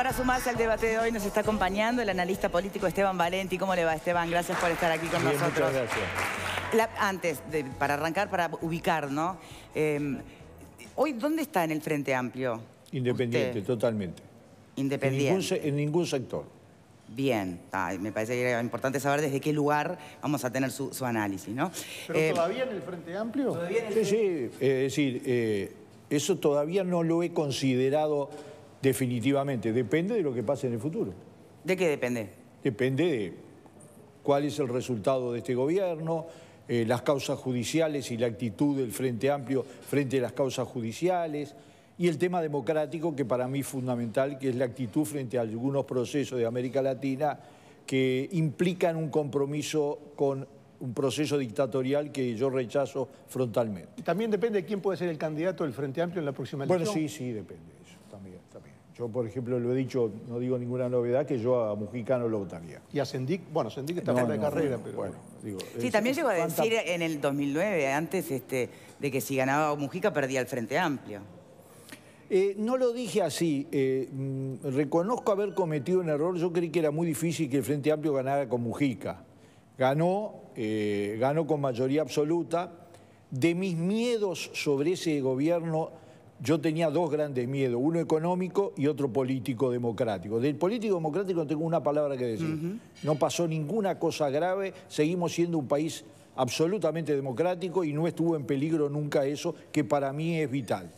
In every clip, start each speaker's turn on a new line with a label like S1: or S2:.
S1: para sumarse al debate de hoy nos está acompañando el analista político Esteban Valenti. ¿Cómo le va, Esteban? Gracias por estar aquí con nosotros. Muchas gracias. antes, para arrancar, para ubicar, ¿no? Em, hoy, ¿dónde está en el Frente Amplio? Independiente, totalmente. Independiente. en ningún, sector. Bien, me parece que era importante saber desde qué lugar vamos a tener su, análisis, ¿no? ¿Pero eh, todavía en el Frente Amplio? Sí, sí,
S2: eh, es decir, eh, eso todavía no lo he considerado Definitivamente, depende de lo que pase en el futuro. ¿De qué depende? Depende de cuál es el resultado de este gobierno, eh, las causas judiciales y la actitud del Frente Amplio frente a las causas judiciales, y el tema democrático que para mí es fundamental, que es la actitud frente a algunos procesos de América Latina que implican un compromiso con un proceso dictatorial que yo rechazo frontalmente.
S3: También depende de quién puede ser el candidato del Frente Amplio en la próxima elección. Bueno, sí,
S2: sí, depende. Yo, por ejemplo, lo he dicho, no digo ninguna novedad, que yo a Mujica no lo votaría.
S3: ¿Y a Sendic? Bueno, Sendic está en la carrera, pero...
S1: Bueno, digo, sí, también llegó a decir en el 2009, antes, este, de que si ganaba Mujica perdía el Frente Amplio. Eh, no lo dije
S2: así. Eh, mm, reconozco haber cometido un error. Yo creí que era muy difícil que el Frente Amplio ganara con Mujica. Ganó, eh, ganó con mayoría absoluta. De mis miedos sobre ese gobierno yo tenía dos grandes miedos, uno económico y otro político democrático. Del político democrático no tengo una palabra que decir. No pasó ninguna cosa grave, seguimos siendo un país absolutamente democrático y no estuvo en peligro nunca eso, que para mí es vital.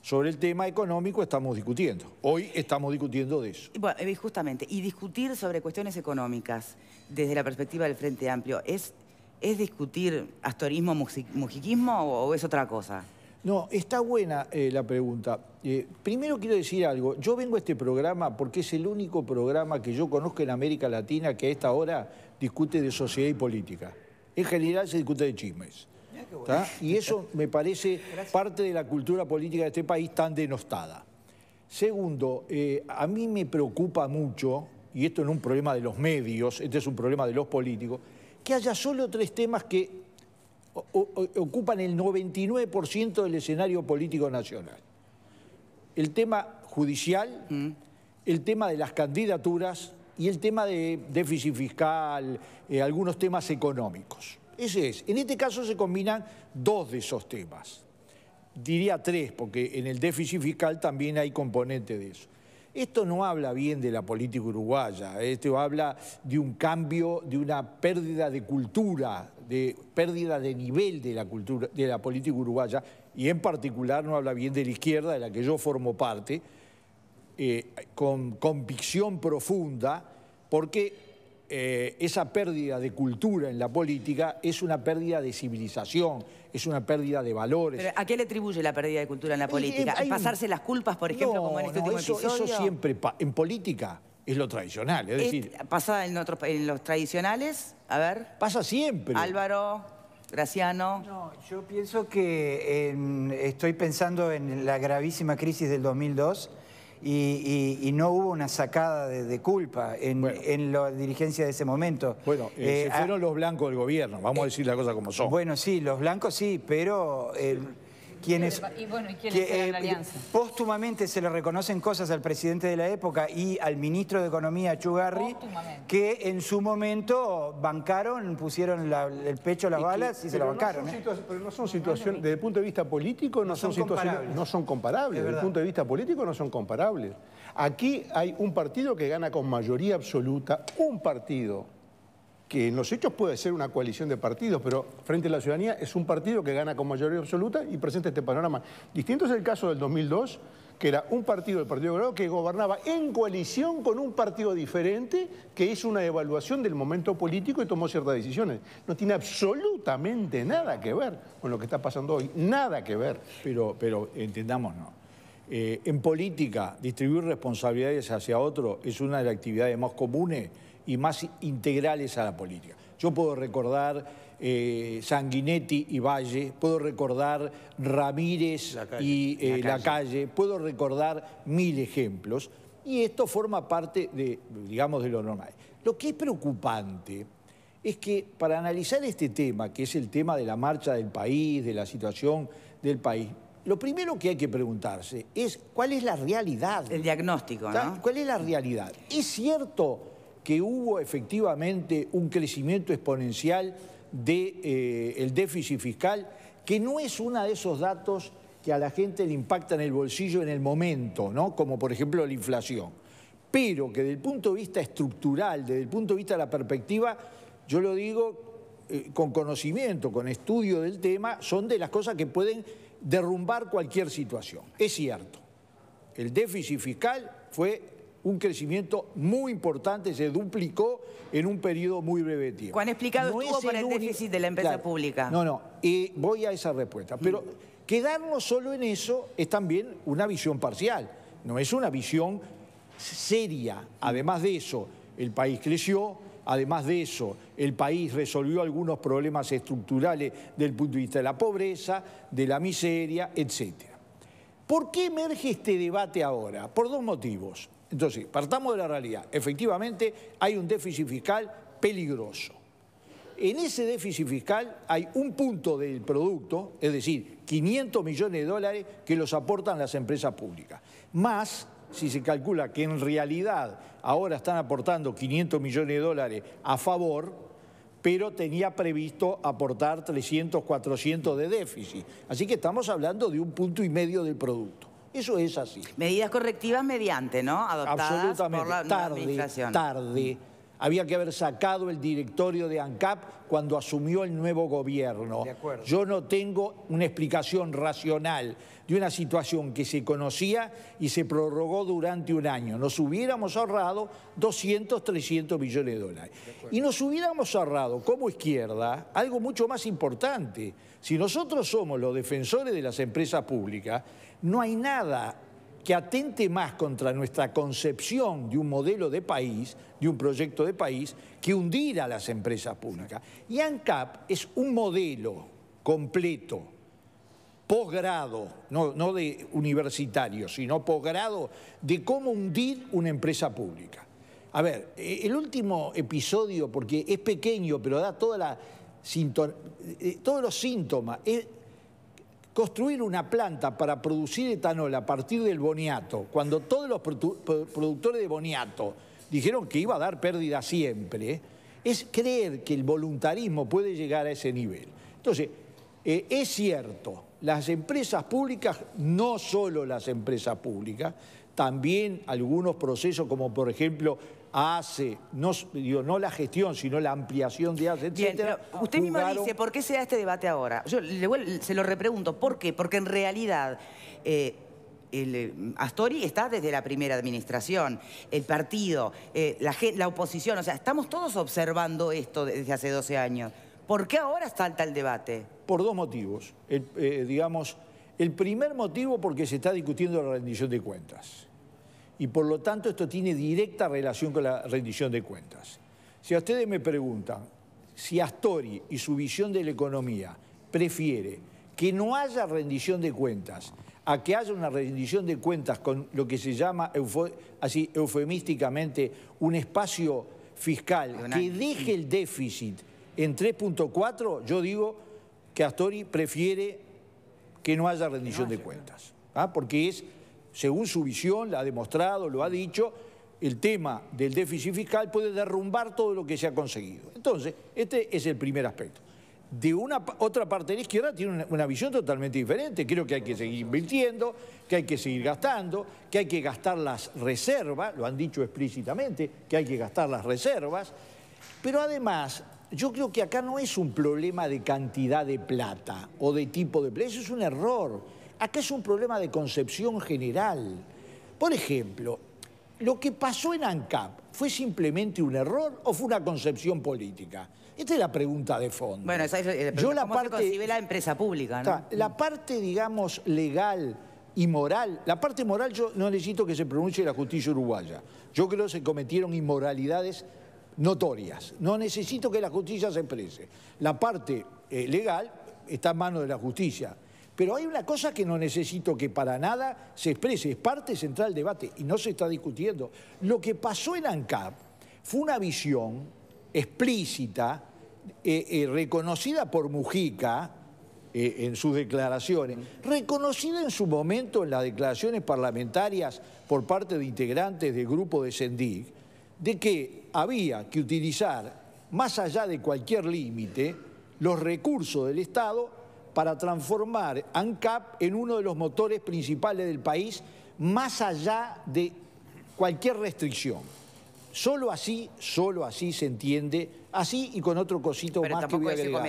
S2: Sobre el tema económico estamos
S1: discutiendo. Hoy estamos discutiendo de eso. Bueno, eh, justamente, y discutir sobre cuestiones económicas desde la perspectiva del Frente Amplio, ¿es, es discutir astorismo, mujiquismo o es otra cosa? No, está buena
S2: eh, la pregunta. Eh, primero quiero decir algo. Yo vengo a este programa porque es el único programa que yo conozco en América Latina que a esta hora discute de sociedad y política. En general se discute de chismes. Y eso me parece parte de la cultura política de este país tan denostada. Segundo, eh, a mí me preocupa mucho, y esto no es un problema de los medios, este es un problema de los políticos, que haya solo tres temas que ocupan el 99% del escenario político nacional. El tema judicial, mm. el tema de las candidaturas y el tema de déficit fiscal, eh, algunos temas económicos. Ese es. En este caso se combinan dos de esos temas. Diría tres, porque en el déficit fiscal también hay componente de eso. Esto no habla bien de la política uruguaya, eh, esto habla de un cambio, de una pérdida de cultura de pérdida de nivel de la cultura, de la política uruguaya, y en particular no habla bien de la izquierda, de la que yo formo parte, eh, con convicción profunda, porque eh, esa pérdida de cultura en la política es una pérdida de civilización, es una
S1: pérdida de valores. ¿A qué le atribuye la pérdida de cultura en la política? ¿A pasarse las culpas, por ejemplo, como en este tipo último eso, Eso siempre,
S2: en política, es lo tradicional, es decir...
S1: ¿Pasa en, los tradicionales, a ver... Pasa siempre. Álvaro, Graciano. No, yo
S4: pienso que estoy pensando en la gravísima crisis del 2002 y, no hubo una sacada de, culpa en, la dirigencia de ese momento. Bueno, eh, eh, fueron ah, los
S2: blancos del gobierno, vamos a decir las cosas como son.
S4: Bueno, sí, los blancos sí, pero quienes... Póstumamente se le reconocen cosas al presidente de la época y al ministro de Economía, Chugarri, que en su momento bancaron, pusieron el pecho a las balas y se la bancaron. ¿eh?
S3: Pero no son situaciones, desde el punto de vista político, no, son, situaciones... No son comparables, desde el punto de vista político no son comparables. Aquí hay un partido que gana con mayoría absoluta, un partido que en los hechos puede ser una coalición de partidos, pero Frente a la Ciudadanía es un partido que gana con mayoría absoluta y presenta este panorama. Distinto es el caso del 2002, que era un partido, del Partido Gobierno, que gobernaba en coalición con un partido diferente que hizo una evaluación del momento político y tomó ciertas decisiones. No tiene absolutamente nada que ver con lo que está pasando hoy, nada que ver. Pero, pero eh, en política,
S2: distribuir responsabilidades hacia otro es una de las actividades más comunes y más integrales a la política. Yo puedo recordar eh, Sanguinetti y Valle, puedo recordar Ramírez y eh, la, calle. puedo recordar mil ejemplos y esto forma parte de, digamos, de lo normal. Lo que es preocupante es que para analizar este tema, que es el tema de la marcha del país, de la situación del país, lo primero que hay que preguntarse es cuál es la realidad.
S1: El diagnóstico, ¿no?
S2: ¿Cuál es la realidad? ¿Es cierto que hubo efectivamente un crecimiento exponencial del de, eh, déficit fiscal, que no es uno de esos datos que a la gente le impacta en el bolsillo en el momento, ¿no? como por ejemplo la inflación. Pero que desde el punto de vista estructural, desde el punto de vista de la perspectiva, yo lo digo eh, con conocimiento, con estudio del tema, son de las cosas que pueden derrumbar cualquier situación. Es cierto, el déficit fiscal fue un crecimiento muy importante, se duplicó en un periodo muy breve de tiempo. ¿Cuán explicado no estuvo el, déficit de la empresa pública? No, no, eh, voy a esa respuesta. Pero mm. quedarnos solo en eso es también una visión parcial, no es una visión seria. Además de eso, el país creció, Además de eso, el país resolvió algunos problemas estructurales ...del punto de vista de la pobreza, de la miseria, etc. ¿Por qué emerge este debate ahora? Por dos motivos. Entonces, partamos de la realidad. Efectivamente, hay un déficit fiscal peligroso. En ese déficit fiscal hay un punto del producto, es decir, 500 millones de dólares que los aportan las empresas públicas. Más, si se calcula que en realidad ahora están aportando 500 millones de dólares a favor, pero tenía previsto aportar 300, 400 de déficit. Así que estamos hablando de un punto y medio del producto. Eso es así. Medidas correctivas
S1: mediante, ¿no? Adoptadas Absolutamente. tarde, Tarde.
S2: Había que haber sacado el directorio de ANCAP cuando asumió el nuevo gobierno. Yo no tengo una explicación racional de una situación que se conocía y se prorrogó durante un año. Nos hubiéramos ahorrado 200, 300 millones de dólares. y nos hubiéramos ahorrado como izquierda algo mucho más importante si nosotros somos los defensores de las empresas públicas, no hay nada que atente más contra nuestra concepción de un modelo de país, de un proyecto de país, que hundir a las empresas públicas. Y ANCAP es un modelo completo, posgrado, no, no de universitario, sino posgrado de cómo hundir una empresa pública. A ver, e-, el último episodio, porque es pequeño, pero da toda la eh, eh, todos los síntomas. Eh, construir una planta para producir etanol a partir del boniato, cuando todos los productores de boniato dijeron que iba a dar pérdida siempre, es creer que el voluntarismo puede llegar a ese nivel. Entonces, es cierto, las empresas públicas, no solo las empresas públicas, también algunos procesos como por ejemplo hace no, no la gestión, sino la ampliación
S1: de ACE, usted mismo dice, ¿por qué se da este debate ahora? Yo se lo repregunto, ¿por qué? Porque en realidad... Eh, el, eh, Astori está desde la primera administración, el partido, eh, la, oposición, o sea, estamos todos observando esto desde hace 12 años. ¿Por qué ahora salta el debate? Por dos motivos.
S2: digamos, el primer motivo porque se está discutiendo la rendición de cuentas y por lo tanto esto tiene directa relación con la rendición de cuentas. Si a ustedes me preguntan si Astori y su visión de la economía prefiere que no haya rendición de cuentas a que haya una rendición de cuentas con lo que se llama, así eufemísticamente, un espacio fiscal que deje el déficit en 3.4, yo digo que Astori prefiere que no haya rendición de cuentas, ¿ah? porque es según su visión, la ha demostrado, lo ha dicho, el tema del déficit fiscal puede derrumbar todo lo que se ha conseguido. Entonces, este es el primer aspecto. De una otra parte de la izquierda tiene una, una visión totalmente diferente. Creo que hay que seguir invirtiendo, que hay que seguir gastando, que hay que gastar las reservas, lo han dicho explícitamente, que hay que gastar las reservas. Pero además, yo creo que acá no es un problema de cantidad de plata o de tipo de plata, eso es un error. Acá es un problema de concepción general. Por ejemplo, ¿lo que pasó en ANCAP fue simplemente un error o fue una concepción
S1: política?
S2: Esta es la pregunta de fondo. Bueno, esa es la Yo la parte,
S1: la empresa pública? la
S2: parte, digamos, legal y moral, la parte moral yo no necesito que se pronuncie la justicia uruguaya. Yo creo que se cometieron inmoralidades notorias. No necesito que la justicia se exprese. La parte eh, legal está en manos de la justicia. Pero hay una cosa que no necesito que para nada se exprese, es parte central del debate y no se está discutiendo. Lo que pasó en ANCAP fue una visión explícita, eh, eh, reconocida por Mujica eh, en sus declaraciones, reconocida en su momento en las declaraciones parlamentarias por parte de integrantes del grupo de Sendig, de que había que utilizar, más allá de cualquier límite, los recursos del Estado para transformar ANCAP en uno de los motores principales del país, más allá de cualquier restricción. Solo así, solo así se entiende, así y con otro cosito más que voy a agregar.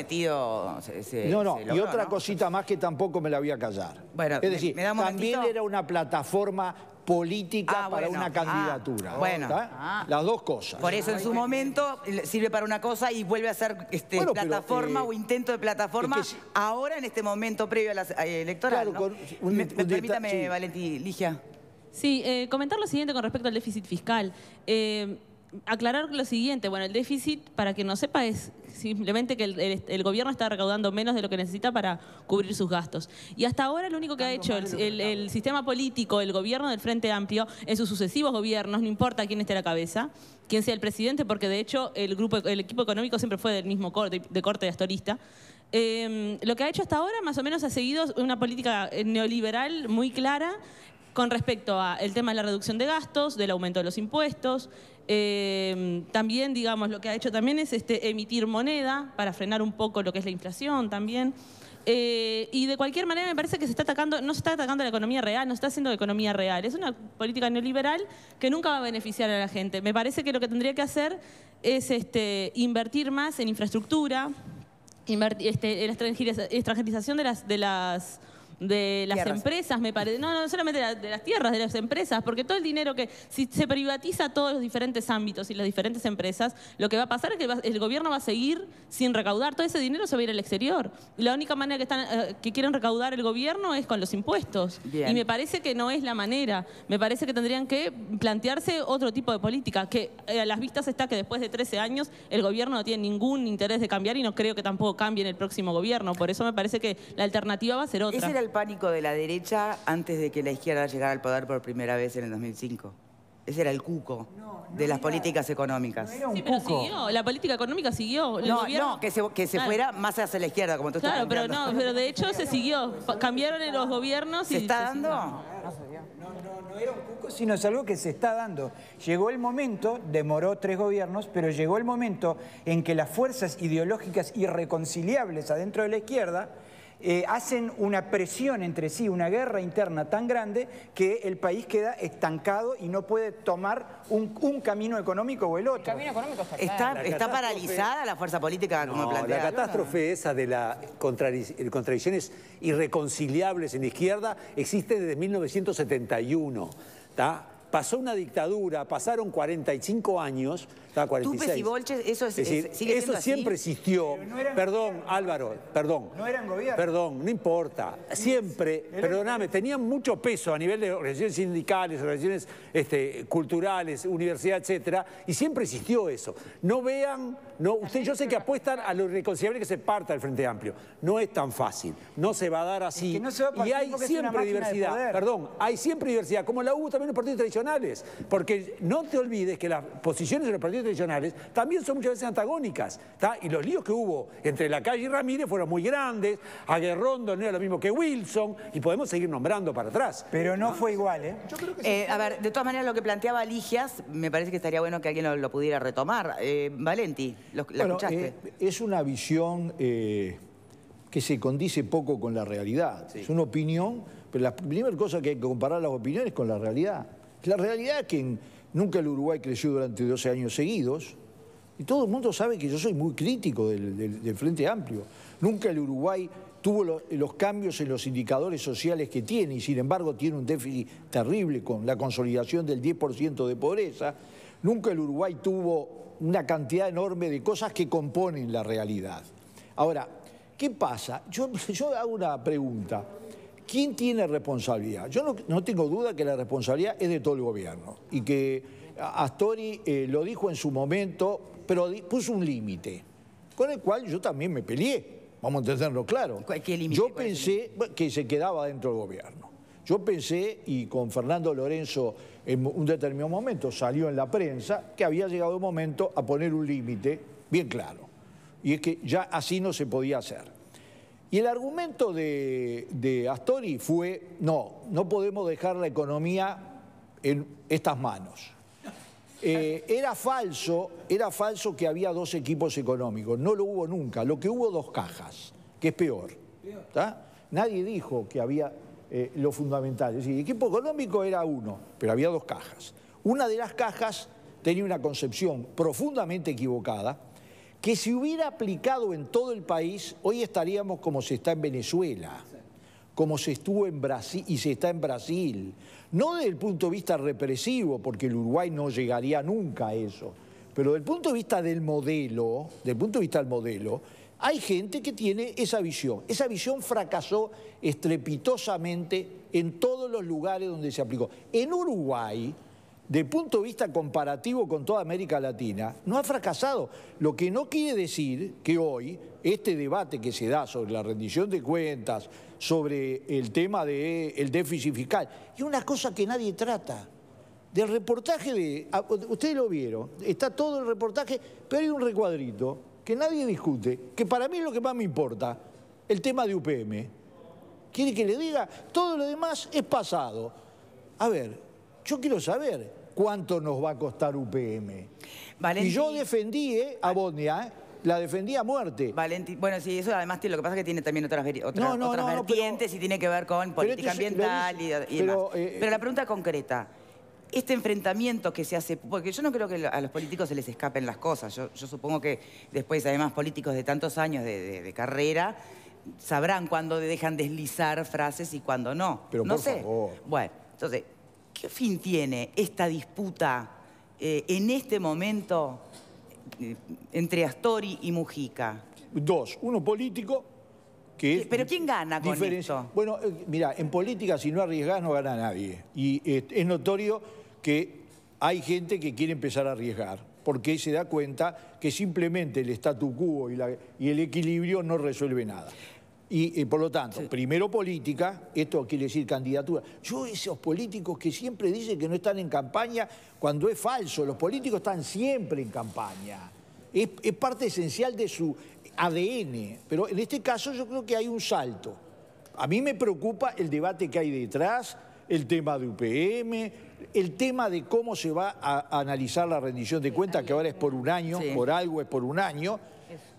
S1: no, no, y otra
S2: cosita más que tampoco me la voy a callar. Bueno, es decir, también era una plataforma política ah, para una ah, candidatura. bueno. Ah. Las
S1: dos cosas. Por eso en su momento sirve para una cosa y vuelve a ser este, plataforma eh, o intento de plataforma ahora en este momento previo a la eh, electoral. Claro, permítame, sí. Ligia.
S5: Sí, eh, comentar lo siguiente con respecto al déficit fiscal aclarar lo siguiente, bueno, el déficit, para que no sepa, es simplemente que el, gobierno está recaudando menos de lo que necesita para cubrir sus gastos. Y hasta ahora lo único que ha hecho el, sistema político, el gobierno del Frente Amplio, en sus sucesivos gobiernos, no importa quién esté a la cabeza, quién sea el presidente, porque de hecho el, grupo, el equipo económico siempre fue del mismo corte, de corte de astorista, em, lo que ha hecho hasta ahora más o menos ha seguido una política neoliberal muy clara con respecto al tema de la reducción de gastos, del aumento de los impuestos, Em, también, digamos, lo que ha hecho también es este, emitir moneda para frenar un poco lo que es la inflación también. Eh, y de cualquier manera me parece que se está atacando, no se está atacando la economía real, no se está haciendo economía real. Es una política neoliberal que nunca va a beneficiar a la gente. Me parece que lo que tendría que hacer es este, invertir más en infraestructura, este, en la extranjerización de las, de las de las empresas, me parece. No, no, solamente de, las tierras, de las empresas, porque todo el dinero que. Si se privatiza todos los diferentes ámbitos y las diferentes empresas, lo que va a pasar es que el gobierno va a seguir sin recaudar. Todo ese dinero se va a ir al exterior. La única manera que, están, eh, que quieren recaudar el gobierno es con los impuestos. Y me parece que no es la manera. Me parece que tendrían que plantearse otro tipo de política, que eh, a las vistas está que después de 13 años el gobierno no tiene ningún interés de cambiar y no creo que tampoco cambie en el próximo gobierno. Por eso me parece que la alternativa va a ser otra
S1: el pánico de la derecha antes de que la izquierda llegara al poder por primera vez en el 2005. Ese era el cuco de las políticas económicas. No La política
S5: económica siguió. no, no, que se, que se fuera
S1: más hacia la izquierda, como tú estás estás Claro, pero no, pero de
S5: hecho se siguió. Cambiaron en los gobiernos y... ¿Se está dando? No, no,
S1: no era un cuco, sino es
S4: algo que se está dando. Llegó el momento, demoró tres gobiernos, pero llegó el momento en que las fuerzas ideológicas irreconciliables adentro de la izquierda eh, hacen una presión entre sí, una guerra interna tan grande que el país queda estancado y no puede tomar un, camino económico o el otro.
S1: está, está, paralizada la fuerza política como La catástrofe
S6: esa de las contradicciones irreconciliables en la izquierda existe desde 1971 pasó una dictadura, pasaron 45 años, Tupes y
S1: Bolches, eso, es, eso siempre
S6: existió. perdón, Álvaro, perdón. No eran gobierno. Perdón, no importa. Siempre, perdóname, tenían mucho peso a nivel de organizaciones sindicales, organizaciones este, culturales, universidad, etcétera, y siempre existió eso. No vean no, usted, yo sé que apuestan a lo irreconciliable que se parta el Frente Amplio. No es tan fácil, no se va a dar así. y hay siempre diversidad, perdón, hay siempre diversidad, como la hubo también en los partidos tradicionales. Porque no te olvides que las posiciones de los partidos tradicionales también son muchas veces antagónicas. Y los líos que hubo entre la calle y Ramírez fueron muy grandes, Aguerrondo no era lo mismo que Wilson, y podemos seguir nombrando para atrás. Pero no, fue igual, ¿eh?
S1: eh a ver, de todas maneras lo que planteaba Ligias, me parece que estaría bueno que alguien lo, pudiera retomar. Eh, Valenti. Eh,
S2: es una visión eh, que se condice poco con la realidad. Es una opinión, pero la primera cosa que hay que comparar las opiniones con la realidad. La realidad es que nunca el Uruguay creció durante 12 años seguidos. Y todo el mundo sabe que yo soy muy crítico del, Frente Amplio. Nunca el Uruguay tuvo los cambios en los indicadores sociales que tiene y sin embargo tiene un déficit terrible con la consolidación del 10% de pobreza. Nunca el Uruguay tuvo una cantidad enorme de cosas que componen la realidad. Ahora, ¿qué pasa? Yo, yo hago una pregunta. ¿Quién tiene responsabilidad? Yo no, tengo duda que la responsabilidad es de todo el gobierno y que Astori eh, lo dijo en su momento, pero puso un límite, con el cual yo también me peleé, vamos a entenderlo claro. Yo pensé que se quedaba dentro del gobierno. Yo pensé, y con Fernando Lorenzo en un determinado momento salió en la prensa que había llegado el momento a poner un límite bien claro. Y es que ya así no se podía hacer. Y el argumento de, Astori fue, no, no podemos dejar la economía en estas manos. Eh, era falso, era falso que había dos equipos económicos. No lo hubo nunca. Lo que hubo dos cajas, que es peor. Nadie dijo que había eh, lo fundamental. Es el equipo económico era uno, pero había dos cajas. Una de las cajas tenía una concepción profundamente equivocada, que si hubiera aplicado en todo el país, hoy estaríamos como se está en Venezuela, como se estuvo en Brasil y se está en Brasil. No desde el punto de vista represivo, porque el Uruguay no llegaría nunca a eso, pero desde el punto de vista del modelo, del punto de vista del modelo, hay gente que tiene esa visión. Esa visión fracasó estrepitosamente en todos los lugares donde se aplicó. En Uruguay, de punto de vista comparativo con toda América Latina, no ha fracasado. Lo que no quiere decir que hoy este debate que se da sobre la rendición de cuentas, sobre el tema del déficit fiscal, es una cosa que nadie trata. Del reportaje de... Ah, ustedes lo vieron, está todo el reportaje, pero hay un recuadrito que nadie discute, que para mí es lo que más me importa, el tema de UPM. ¿Quiere que le diga? Todo lo demás es pasado. A ver, yo quiero saber
S1: cuánto nos va a costar UPM. Y yo defendí eh, a Bodnia, eh, la defendí a muerte. bueno, sí, eso además tiene lo que pasa que tiene también otras, vertientes y tiene que ver con este política ambiental y, demás. pero eh, la pregunta concreta, este enfrentamiento que se hace, porque yo no creo que a los políticos se les escapen las cosas, yo, supongo que después, además, políticos de tantos años de, carrera, sabrán cuándo dejan deslizar frases y cuándo no. Pero no por sé. Favor. Bueno, entonces, ¿qué fin tiene esta disputa eh, en este momento eh, entre Astori y Mujica? Dos, uno político que es. ¿Pero quién gana con eso.
S2: Bueno, eh, mira, en política si no arriesgas, no gana nadie. Y es notorio que hay gente que quiere empezar a arriesgar, porque se da cuenta que simplemente el statu quo y, el equilibrio no resuelve nada. Y, eh, por lo tanto, primero política, esto quiere decir candidatura. Yo esos políticos que siempre dicen que no están en campaña, cuando es falso, los políticos están siempre en campaña. es parte esencial de su ADN, pero en este caso yo creo que hay un salto. A mí me preocupa el debate que hay detrás, el tema de UPM, el tema de cómo se va a analizar la rendición de cuentas, que ahora es por un año, por algo es por un año.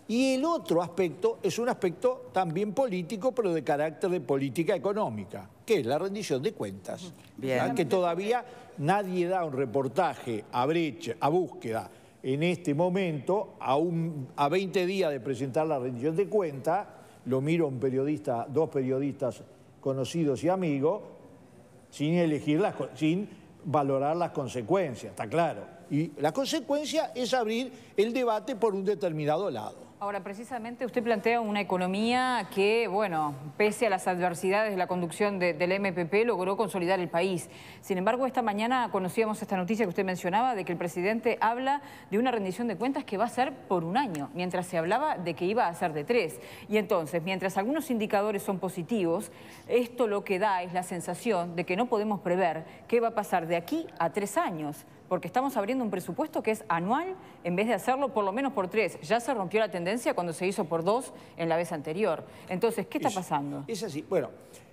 S2: Y el otro aspecto es un aspecto también político, pero de carácter de política económica, que es la rendición de cuentas. Bien. Que todavía nadie da un reportaje a brecha, a búsqueda, en este momento, a, un, a 20 días de presentar la rendición de cuentas, lo miro un periodista, dos periodistas conocidos y amigos, sin elegirlas, sin valorar las consecuencias, está claro. Y la consecuencia es abrir el debate por un determinado lado.
S5: Ahora, precisamente usted plantea una economía que, bueno, pese a las adversidades de la conducción del MPP, logró consolidar el país. Sin embargo, esta mañana conocíamos esta noticia que usted mencionaba de que el presidente habla de una rendición de cuentas que va a ser por un año, mientras se hablaba de que iba a ser de tres. Y entonces, mientras algunos indicadores son positivos, esto lo que da es la sensación de que no podemos prever qué va a pasar de aquí a tres años porque estamos abriendo un presupuesto que es anual en vez de hacerlo por lo menos por tres. Ya se rompió la tendencia cuando se hizo por dos en la vez anterior. Entonces, ¿qué está pasando? Es así. Bueno,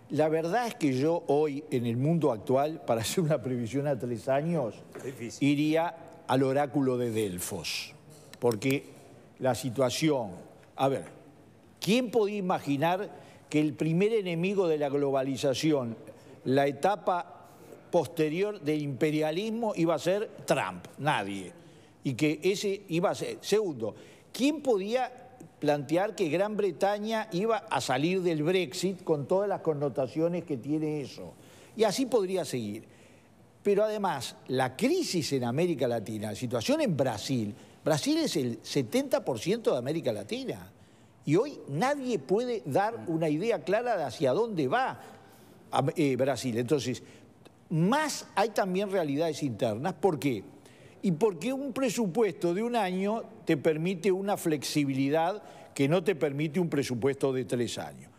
S2: la verdad es que yo hoy, en el mundo actual, para hacer una previsión a tres años, iría al oráculo de Delfos. Porque la situación... A ver, ¿quién podía imaginar que el primer enemigo de la globalización, la etapa posterior del imperialismo iba a ser Trump, nadie. Y que ese iba a ser. Segundo, ¿quién podía plantear que Gran Bretaña iba a salir del Brexit con todas las connotaciones que tiene eso? Y así podría seguir. Pero además, la crisis en América Latina, la situación en Brasil, Brasil es el 70% de América Latina. Y hoy nadie puede dar una idea clara de hacia dónde va eh, Brasil. Entonces, más hay también realidades internas. ¿Por qué? Y porque un presupuesto de un año te permite una flexibilidad que no te permite un presupuesto de tres años.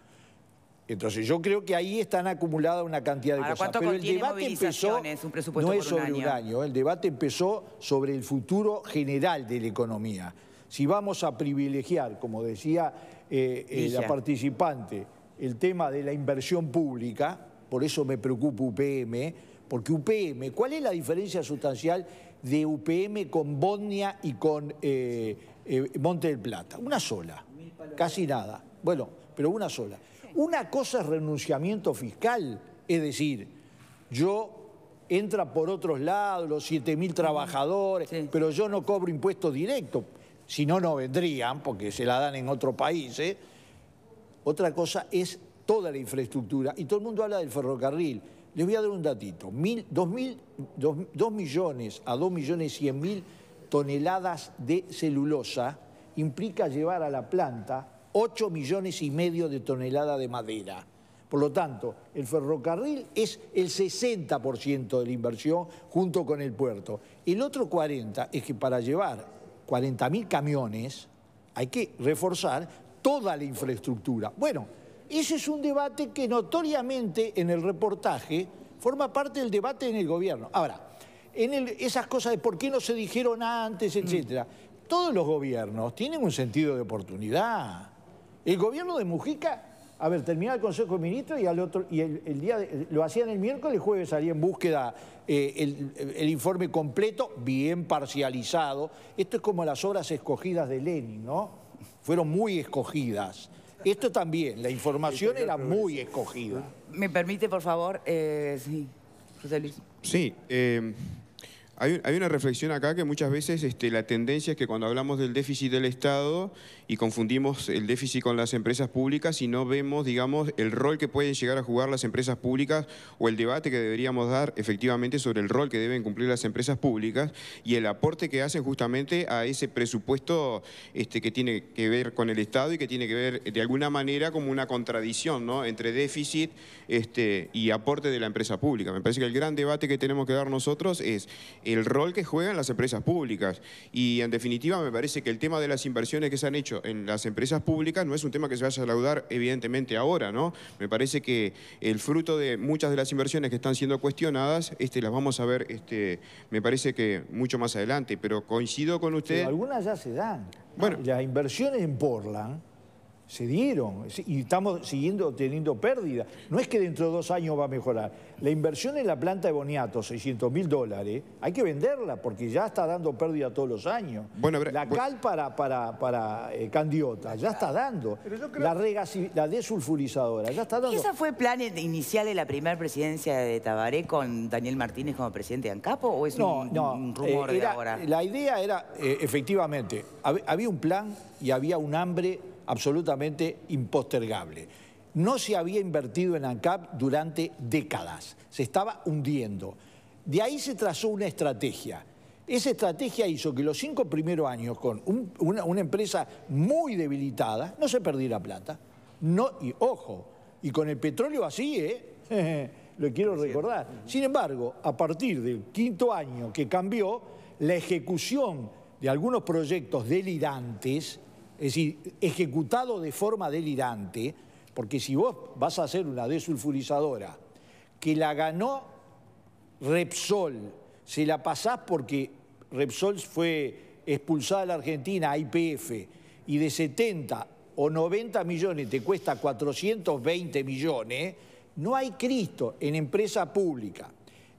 S2: Entonces yo creo que ahí están acumuladas una cantidad de cosas. Pero el debate empezó
S1: un presupuesto no es sobre un
S2: año. el debate empezó sobre el futuro general de la economía. Si vamos a privilegiar, como decía eh, eh, la participante, el tema de la inversión pública, por eso me preocupa UPM, porque UPM, ¿cuál es la diferencia sustancial de UPM con Bodnia y con eh, eh, Monte del Plata? Una sola, casi nada. Bueno, pero una sola. Una cosa es renunciamiento fiscal, es decir, yo entra por otros lados, los 7.000 trabajadores, pero yo no cobro impuestos directos, si no, no vendrían, porque se la dan en otro país. ¿eh? Otra cosa es toda la infraestructura, y todo el mundo habla del ferrocarril. Les voy a dar un datito, 2 millones a 2 millones 100 mil toneladas de celulosa implica llevar a la planta 8 millones y medio de toneladas de madera. Por lo tanto, el ferrocarril es el 60% de la inversión junto con el puerto. El otro 40% es que para llevar 40.000 camiones hay que reforzar toda la infraestructura. Bueno, ese es un debate que notoriamente en el reportaje forma parte del debate en el gobierno. Ahora, en esas cosas de por qué no se dijeron antes, mm. etcétera, todos los gobiernos tienen un sentido de oportunidad. El gobierno de Mujica a ver, terminaba el Consejo de Ministros y al otro, y el, día lo hacían el miércoles, el jueves salía en búsqueda eh, el, el, informe completo, bien parcializado. Esto es como las obras escogidas de Lenin, ¿no? Fueron muy escogidas. Esto también, la información era muy escogida.
S1: ¿Me permite, por favor? Eh, sí, José Luis. Sí. Eh,
S3: hay, una reflexión acá que muchas veces este, la tendencia es que cuando hablamos del déficit del Estado y confundimos el déficit con las empresas públicas y no vemos, digamos, el rol que pueden llegar a jugar las empresas públicas o el debate que deberíamos dar efectivamente sobre el rol que deben cumplir las empresas públicas y el aporte que hacen justamente a ese presupuesto este, que tiene que ver con el Estado y que tiene que ver de alguna manera como una contradicción ¿no? entre déficit este, y aporte de la empresa pública. Me parece que el gran debate que tenemos que dar nosotros es el rol que juegan las empresas públicas. Y en definitiva me parece que el tema de las inversiones que se han hecho en las empresas públicas no es un tema que se vaya a laudar evidentemente ahora, ¿no? Me parece que el fruto de muchas de las inversiones que están siendo cuestionadas, este, las vamos a ver, este, me parece que mucho más adelante, pero coincido con usted.
S2: algunas ya se dan. Bueno, las inversiones en Portland se dieron y estamos siguiendo teniendo pérdida. No es que dentro de dos años va a mejorar. La inversión en la planta de Boniato, 600 mil dólares, hay que venderla porque ya está dando pérdida todos los años. Bueno, la cal para, para, para eh, Candiota ya está dando. La, rega la desulfurizadora ya está dando. ¿Y ¿Esa
S1: fue el plan inicial de la primera presidencia de Tabaré con Daniel Martínez como presidente de ANCAPO o es un,
S2: eh, rumor de ahora?
S1: La idea era,
S2: eh, efectivamente,
S1: había un plan
S2: y había un hambre absolutamente impostergable. No se había invertido en ANCAP durante décadas, se estaba hundiendo. De ahí se trazó una estrategia. Esa estrategia hizo que los cinco primeros años con una, empresa muy debilitada no se perdiera plata. No, y ojo, y con el petróleo así, ¿eh? lo quiero recordar. Sin embargo, a partir del quinto año que cambió, la ejecución de algunos proyectos delirantes, es decir, ejecutado de forma delirante, porque si vos vas a hacer una desulfurizadora que la ganó Repsol, se la pasás porque Repsol fue expulsada de la Argentina a IPF y de 70 o 90 millones te cuesta 420 millones, no hay Cristo en empresa pública,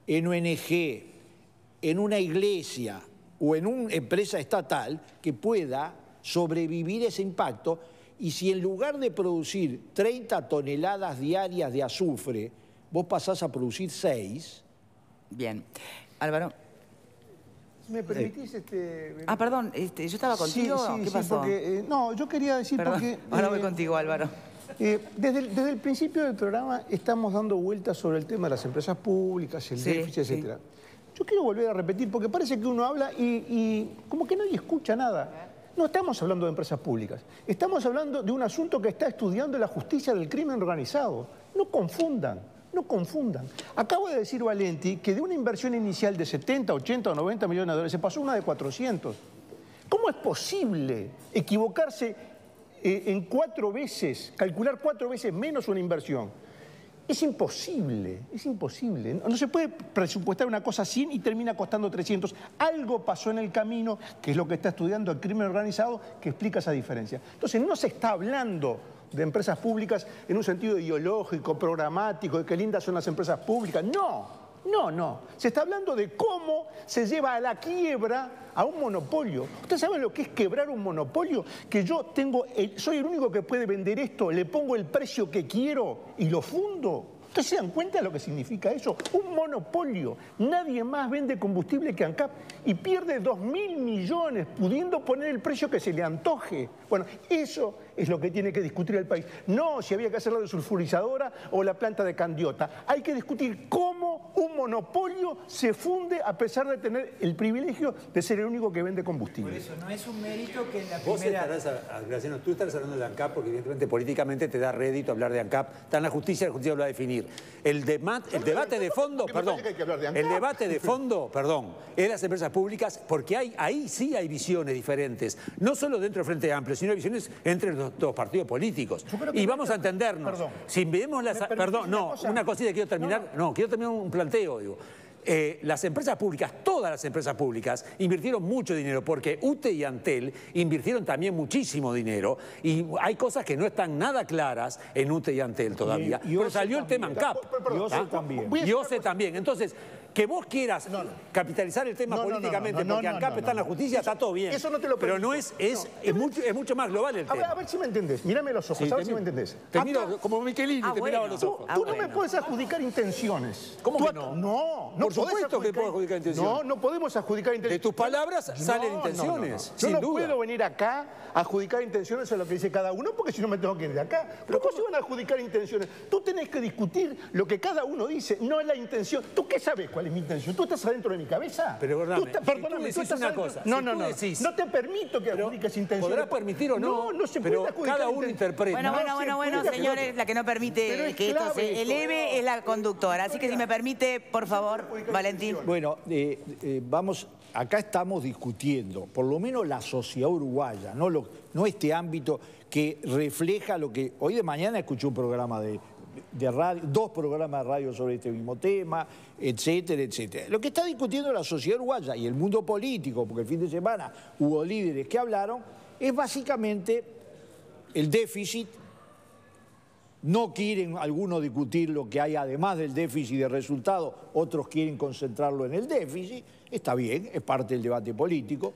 S2: en ONG, en una iglesia o en una empresa estatal que pueda sobrevivir ese impacto. Y si en lugar de producir 30 toneladas diarias de azufre, vos pasás a producir 6.
S1: Bien. Álvaro.
S3: ¿Me permitís eh. este...? Eh, ah,
S1: perdón, este, yo estaba contigo, eh,
S3: no, yo quería decir porque... Ahora voy
S1: contigo, Álvaro.
S3: desde, el, principio del programa estamos dando vueltas sobre el tema de las empresas públicas, el déficit, etcétera. Yo quiero volver a repetir, porque parece que uno habla y, y como que nadie escucha nada. No estamos hablando de empresas públicas, estamos hablando de un asunto que está estudiando la justicia del crimen organizado. No confundan, no confundan. Acabo de decir, Valenti, que de una inversión inicial de 70, 80 o 90 millones de dólares se pasó una de 400. ¿Cómo es posible equivocarse eh, en cuatro veces, calcular cuatro veces menos una inversión? Es imposible, es imposible. No, se puede presupuestar una cosa 100 y termina costando 300. Algo pasó en el camino, que es lo que está estudiando el crimen organizado, que explica esa diferencia. Entonces, no se está hablando de empresas públicas en un sentido ideológico, programático, de qué lindas son las empresas públicas. No, no, no. Se está hablando de cómo se lleva a la quiebra a un monopolio. ¿Ustedes saben lo que es quebrar un monopolio? Que yo tengo, soy el único que puede vender esto, le pongo el precio que quiero y lo fundo. ¿Ustedes se dan cuenta de lo que significa eso? Un monopolio. Nadie más vende combustible que ANCAP y pierde dos mil millones pudiendo poner el precio que se le antoje. Bueno, eso es lo que tiene que discutir el país. No si había que hacer la sulfurizadora o la planta de candiota. Hay que discutir cómo un monopolio se funde a pesar de tener el privilegio de ser el único que vende combustible. Por eso,
S4: no es un mérito que en la Vos Estarás
S6: tú estarás hablando de ANCAP porque evidentemente políticamente te da rédito hablar de ANCAP. Está en la justicia, la justicia lo va a definir. El, debate de fondo, perdón,
S7: el debate de fondo,
S6: perdón, es las empresas públicas porque hay, ahí sí hay visiones diferentes, no solo dentro del Frente Amplio, sino hay visiones entre los dos partidos políticos. Y vamos a entendernos. Perdón. Si vemos las... Perdón, no, una cosita quiero terminar, no, quiero terminar un planteo, digo. Eh, las empresas públicas, todas las empresas públicas, invirtieron mucho dinero porque UTE y Antel invirtieron también muchísimo dinero y hay cosas que no están nada claras en UTE y Antel todavía. pero salió el tema cap yo sé también. Y OCE también. Entonces, que vos quieras capitalizar el tema políticamente, porque acá está la justicia, está todo bien. Eso no te lo Pero no es, es, es, mucho,
S3: más global el tema. a ver si me entendés. Mírame los ojos, a ver si me entendés. Te miro como Michelini, ah, te miraba los ojos. Tú, no me puedes adjudicar intenciones. ¿Cómo que no? No, Por supuesto que puedo adjudicar intenciones. No, no podemos adjudicar intenciones. De tus palabras salen intenciones, Yo no puedo venir acá a adjudicar intenciones a lo que dice cada uno, porque si no me tengo que ir de acá. Pero ¿cómo se van a adjudicar intenciones? Tú tenés que discutir lo que cada uno dice, no es la intención. ¿Tú qué sabes es mi intención. ¿Tú estás adentro de mi cabeza? Pero perdóname, si una cosa. No, no, no. no te permito que adjudiques intención. ¿Podrás permitir o
S1: no? No, no se pero puede Cada uno interpreta. Bueno, bueno, bueno, bueno, señores, la que no permite que esto se eleve es la conductora. Así que si me permite, por favor, Valentín. Bueno, eh, eh,
S2: vamos, acá estamos discutiendo, por lo menos la sociedad uruguaya, no, no este ámbito que refleja lo que... Hoy de mañana escuché un programa de dos programas de radio sobre este mismo tema, etcétera, etcétera. Lo que está discutiendo la sociedad uruguaya y el mundo político, porque el fin de semana hubo líderes que hablaron, es básicamente el déficit. No quieren algunos discutir lo que hay además del déficit de resultados... otros quieren concentrarlo en el déficit. Está bien, es parte del debate político.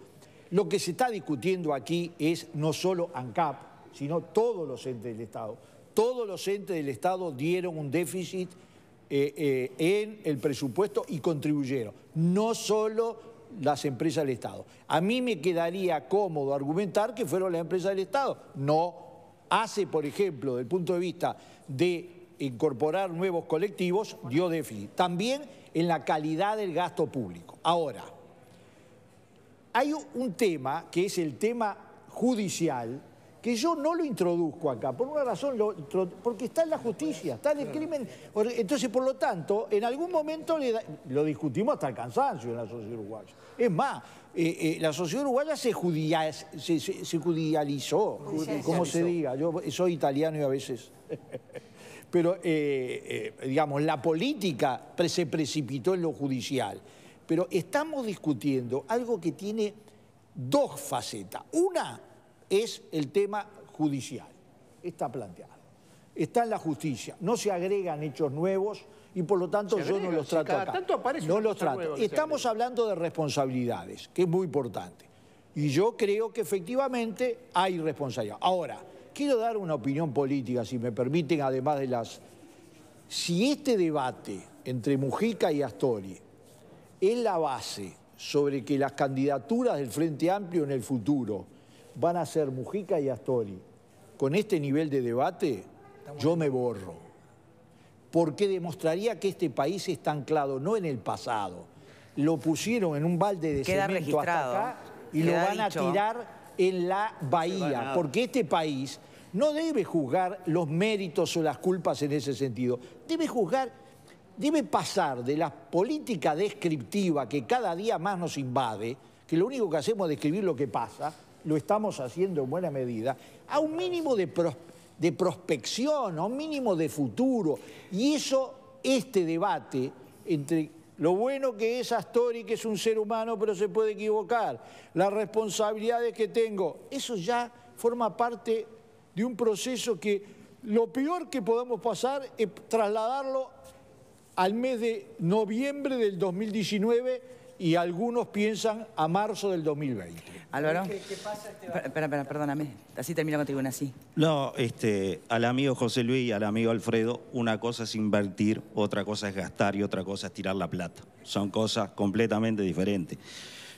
S2: Lo que se está discutiendo aquí es no solo ANCAP, sino todos los entes del Estado todos los entes del Estado dieron un déficit eh, eh, en el presupuesto y contribuyeron, no solo las empresas del Estado. A mí me quedaría cómodo argumentar que fueron las empresas del Estado. No, hace, por ejemplo, desde el punto de vista de incorporar nuevos colectivos, dio déficit. También en la calidad del gasto público. Ahora, hay un tema que es el tema judicial, que yo no lo introduzco acá, por una razón, porque está en la justicia, está en el crimen. E, entonces, por lo tanto, en algún momento lo discutimos hasta el cansancio en la sociedad uruguaya. Es más, eh, eh, la sociedad uruguaya se, judicializó, como se diga. Yo soy italiano y a veces... Pero, eh, digamos, la política se precipitó en lo judicial. Pero estamos discutiendo algo que tiene dos facetas. Una es el tema judicial. Está planteado. Está en la justicia. No se agregan hechos nuevos y por lo tanto yo no los trato no los trato. Estamos hablando de responsabilidades, que es muy importante. Y yo creo que efectivamente hay responsabilidad. Ahora, quiero dar una opinión política, si me permiten, además de las... Si este debate entre Mujica y Astori es la base sobre que las candidaturas del Frente Amplio en el futuro van a ser Mujica y Astori. Con este nivel de debate, yo me borro. Porque demostraría que este país está anclado no en el pasado. Lo pusieron en un balde de cemento acá y lo van a tirar en la bahía. Porque este país no debe juzgar los méritos o las culpas en ese sentido. Debe juzgar, debe pasar de la política descriptiva que cada día más nos invade, que lo único que hacemos es describir lo que pasa, lo estamos haciendo en buena medida, a un mínimo de, prospección, a un mínimo de futuro. Y eso, este debate entre lo bueno que es Astori, que es un ser humano, pero se puede equivocar, las responsabilidades que tengo, eso ya forma parte de un proceso que lo peor que podamos pasar es
S4: trasladarlo
S2: al mes de noviembre del 2019 y algunos
S1: piensan a marzo del 2020. Álvaro, espera, espera, perdóname, así termino contigo una así.
S7: No, este, al amigo José Luis y al amigo Alfredo, una cosa es invertir, otra cosa es gastar y otra cosa es tirar la plata. Son cosas completamente diferentes.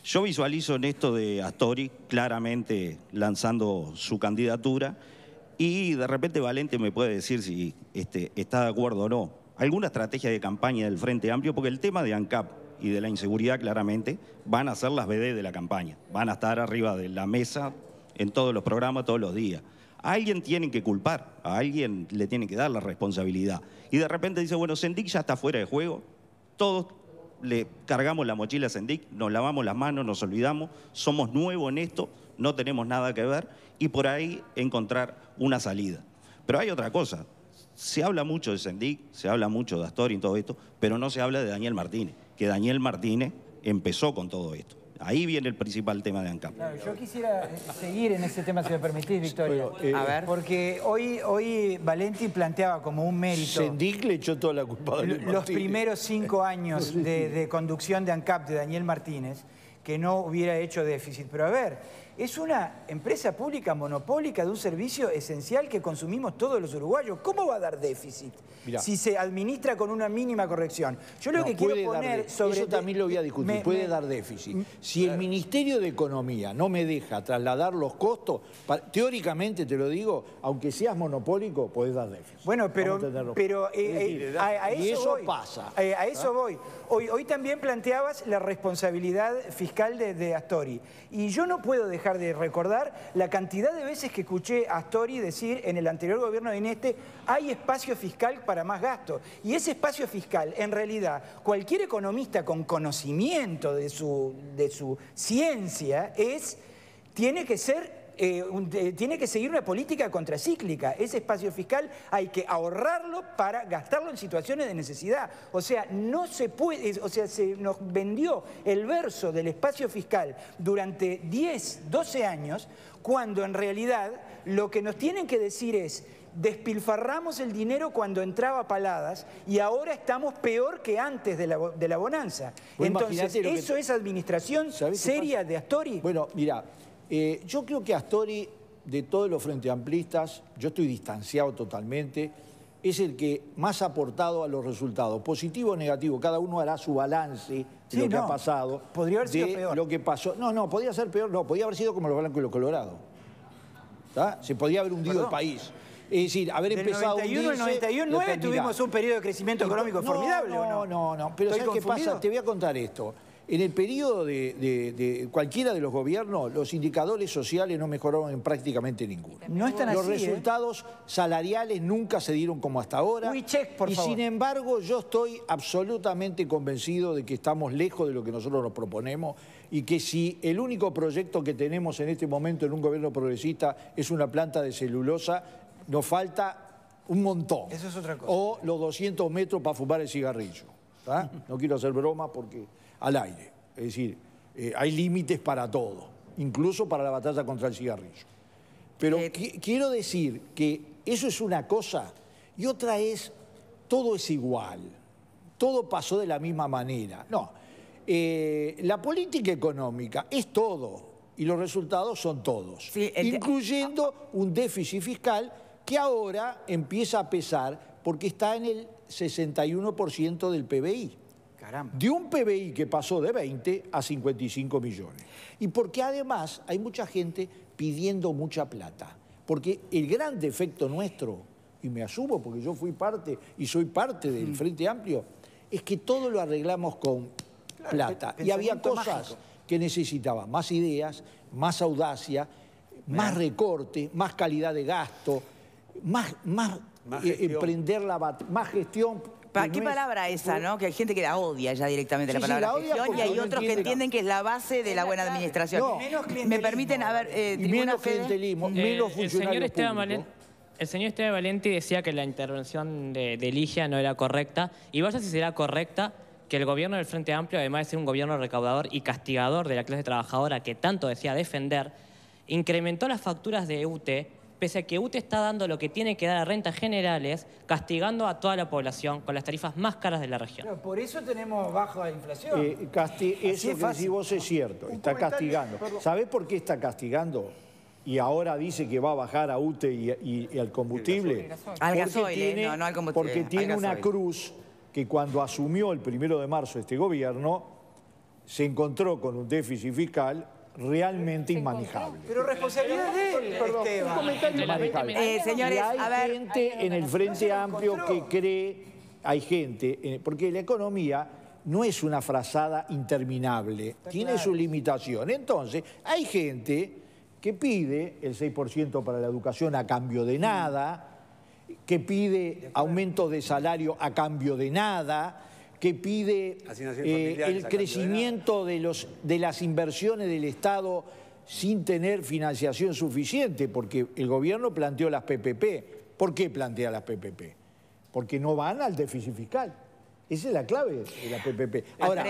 S7: Yo visualizo en esto de Astori claramente lanzando su candidatura y de repente Valente me puede decir si este, está de acuerdo o no. Alguna estrategia de campaña del Frente Amplio, porque el tema de ANCAP y de la inseguridad, claramente, van a ser las BD de la campaña. Van a estar arriba de la mesa en todos los programas, todos los días. A alguien tienen que culpar, a alguien le tienen que dar la responsabilidad. Y de repente dice, bueno, Sendic ya está fuera de juego, todos le cargamos la mochila a Sendik, nos lavamos las manos, nos olvidamos, somos nuevos en esto, no tenemos nada que ver, y por ahí encontrar una salida. Pero hay otra cosa, se habla mucho de Sendic, se habla mucho de Astori y todo esto, pero no se habla de Daniel Martínez que Daniel Martínez empezó con todo esto. Ahí viene el principal tema de ANCAP.
S4: yo quisiera eh, seguir en ese tema, si me permitís, Victoria. Eh, ver. Porque hoy, hoy Valenti planteaba como un mérito... Sendic le
S2: echó toda la culpa a Los primeros
S4: cinco años de, de conducción de ANCAP de Daniel Martínez, que no hubiera hecho déficit. Pero a ver, es una empresa pública monopólica de un servicio esencial que consumimos todos los uruguayos. ¿Cómo va a dar déficit si se administra con una mínima corrección? Yo lo que quiero poner sobre... Eso también lo voy a discutir, puede dar
S2: déficit. Mm. Si el Ministerio de Economía no me deja trasladar los costos, teóricamente te lo digo, aunque seas monopólico, puedes dar déficit. Bueno, pero, pero
S4: eso, pasa. a eso voy. Hoy, hoy también planteabas la responsabilidad fiscal de, de Astori. Y yo no puedo dejar dejar de recordar la cantidad de veces que escuché a Story decir en el anterior gobierno de Ineste, hay espacio fiscal para más gastos. Y ese espacio fiscal, en realidad, cualquier economista con conocimiento de su, de su ciencia es, tiene que ser eh, eh, tiene que seguir una política contracíclica. Ese espacio fiscal hay que ahorrarlo para gastarlo en situaciones de necesidad. O sea, no se puede, o sea, se nos vendió el verso del espacio fiscal durante 10, 12 años, cuando en realidad lo que nos tienen que decir es despilfarramos el dinero cuando entraba Paladas y ahora estamos peor que antes de la, bonanza. Pues Entonces, eso es administración seria de Astori. Bueno, mira, eh, yo creo que Astori, de todos
S2: los Frente Amplistas, yo estoy distanciado totalmente, es el que más ha aportado a los resultados, positivo o negativo. Cada uno hará su balance de lo que ha pasado. Podría haber sido peor. Lo que pasó. No, no, podría ser peor, no, podría haber sido como los blancos y los colorados. Se podría haber hundido el país. Es decir, haber Del empezado 91 99 tuvimos
S4: un periodo de crecimiento económico formidable, no, no? No, no, no. Pero ¿sabes qué pasa? Te
S2: voy a contar esto. En el periodo de, cualquiera de los gobiernos, los indicadores sociales no mejoraron en prácticamente ninguno. No están los ¿eh? resultados salariales nunca se dieron como hasta ahora. y sin embargo, yo estoy absolutamente convencido de que estamos lejos de lo que nosotros nos proponemos y que si el único proyecto que tenemos en este momento en un gobierno progresista es una planta de celulosa, nos falta un montón. Eso es otra cosa. O los 200 metros para fumar el cigarrillo. No quiero hacer broma porque al aire. Es decir, eh, hay límites para todo, incluso para la batalla contra el cigarrillo. Pero eh, quiero decir que eso es una cosa y otra es todo es igual, todo pasó de la misma manera. No, eh, la política económica es todo y los resultados son todos, incluyendo un déficit fiscal que ahora empieza a pesar porque está en el 61% del PBI. Caramba. De un PBI que pasó de 20 a 55 millones. Y porque además hay mucha gente pidiendo mucha plata. Porque el gran defecto nuestro, y me asumo porque yo fui parte y soy parte del Frente Amplio, es que todo lo arreglamos con plata. Y había cosas que necesitaban más ideas, más audacia, más recorte, más calidad de gasto, más, más más emprender la más gestión.
S1: ¿Para ¿Qué palabra esa, no? Que hay gente que la odia ya directamente la palabra gestión y hay otros que entienden que es la base de la buena administración. Me permiten, a ver, eh, menos clientelismo, eh,
S5: El señor Esteban Valenti decía que la intervención de, de, Ligia no era correcta. Y vaya si será correcta que el gobierno del Frente Amplio, además de ser un gobierno recaudador y castigador de la clase trabajadora que tanto decía defender, incrementó las facturas de EUT pese a que UTE está dando lo que tiene que dar a rentas generales, castigando a toda la población con las tarifas más caras de la región.
S4: por eso tenemos baja inflación. Eh, eso es si vos
S2: es cierto, está castigando. ¿Sabés por qué está castigando? y ahora dice que va a bajar a UTE y, al combustible. Al gasoil, eh, no, no al combustible. Porque tiene una cruz que cuando asumió el primero de marzo este gobierno se encontró con un déficit fiscal realmente inmanejable.
S4: Pero responsabilidad de él, Perdón, señores, hay gente en el Frente Amplio que
S2: cree, hay gente, eh, porque la economía no es una frazada interminable, tiene su limitación. Entonces, hay gente que pide el 6% para la educación a cambio de nada, que pide aumento de salario a cambio de nada, que pide eh, el crecimiento de, los, de las inversiones del Estado sin tener financiación suficiente, porque el gobierno planteó las PPP. ¿Por qué plantea las PPP? Porque no van al déficit fiscal. Esa es la clave de la PPP. Ahora,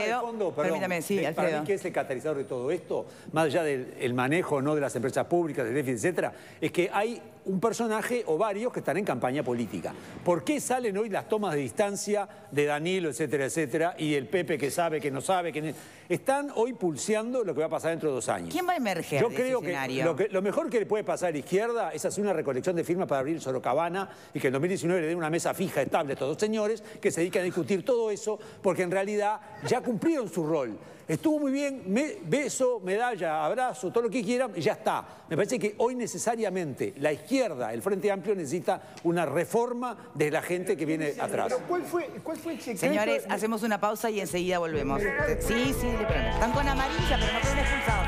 S2: permítame, Para mí,
S1: ¿qué es
S6: el catalizador de todo esto? Más allá del manejo no de las empresas públicas, del déficit, etcétera, es que hay un personaje o varios que están en campaña política. ¿Por qué salen hoy las tomas de distancia de Danilo, etcétera, etcétera, y el Pepe que sabe, que no sabe? que Están hoy pulseando lo que va a pasar dentro de dos años. ¿Quién
S1: va a emerger Yo creo que,
S6: Lo mejor que le puede pasar a la izquierda es hacer una recolección de firmas para abrir Sorocabana y que en 2019 le den una mesa fija, estable a estos dos señores que se dediquen a discutir todo eso porque en realidad ya cumplieron su rol. Estuvo muy bien, beso, medalla, abrazo, todo lo que quieran, ya está. Me parece que hoy necesariamente la izquierda, el Frente Amplio, necesita una reforma de la gente que viene atrás.
S1: Señores, hacemos una pausa y enseguida volvemos. Sí, sí, están con amarilla, pero no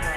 S1: pueden